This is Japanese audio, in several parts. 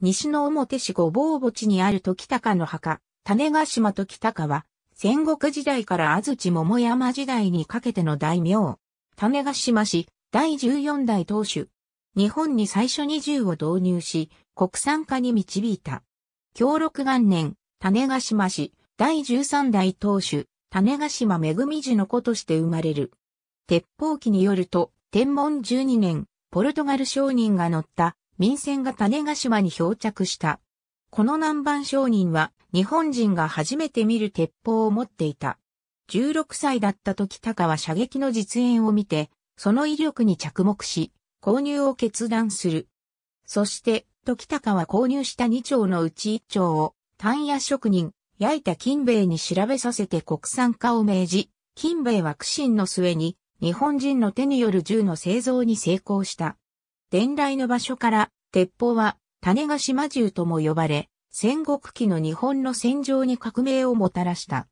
西の表市五坊墓地にある時高の墓、種ヶ島時高は、戦国時代から安土桃山時代にかけての大名。種ヶ島市第14代当主。日本に最初に銃を導入し、国産化に導いた。協力元年、種ヶ島市第13代当主、種ヶ島恵寺の子として生まれる。鉄砲機によると、天文12年、ポルトガル商人が乗った民船が種ヶ島に漂着した。この南蛮商人は日本人が初めて見る鉄砲を持っていた。16歳だった時高は射撃の実演を見て、その威力に着目し、購入を決断する。そして、時高は購入した2丁のうち1丁を、単野職人、焼いた金兵衛に調べさせて国産化を命じ、金兵衛は苦心の末に、日本人の手による銃の製造に成功した。伝来の場所から、鉄砲は種ヶ島銃とも呼ばれ、戦国期の日本の戦場に革命をもたらした。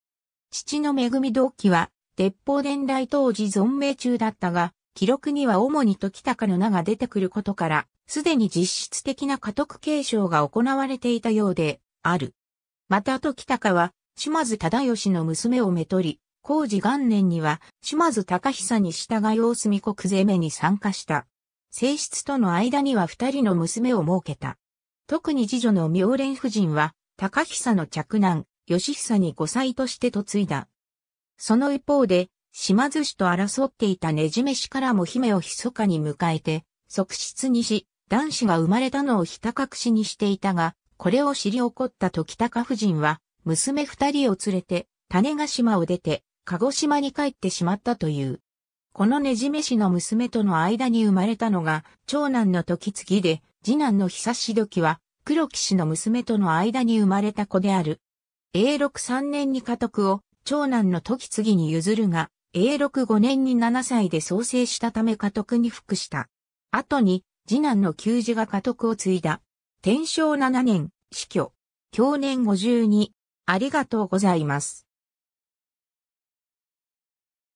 父の恵み同期は、鉄砲伝来当時存命中だったが、記録には主に時高の名が出てくることから、すでに実質的な家督継承が行われていたようで、ある。また時高は、島津忠義の娘をめとり、工事元年には、島津隆久に従い大隅国攻めに参加した。性質との間には二人の娘を設けた。特に次女の妙蓮夫人は、高久の嫡男、義久に5歳として嫁いだ。その一方で、島津氏と争っていたねじめ氏からも姫を密かに迎えて、側室にし、男子が生まれたのをひた隠しにしていたが、これを知り起こった時高夫人は、娘二人を連れて、種ヶ島を出て、鹿児島に帰ってしまったという。このねじめ氏の娘との間に生まれたのが、長男の時継で、次男の久し時は、黒木氏の娘との間に生まれた子である。永禄3年に家督を、長男の時継に譲るが、永禄5年に7歳で創生したため家督に服した。後に、次男の旧次が家督を継いだ。天正7年、死去。去年52。ありがとうございます。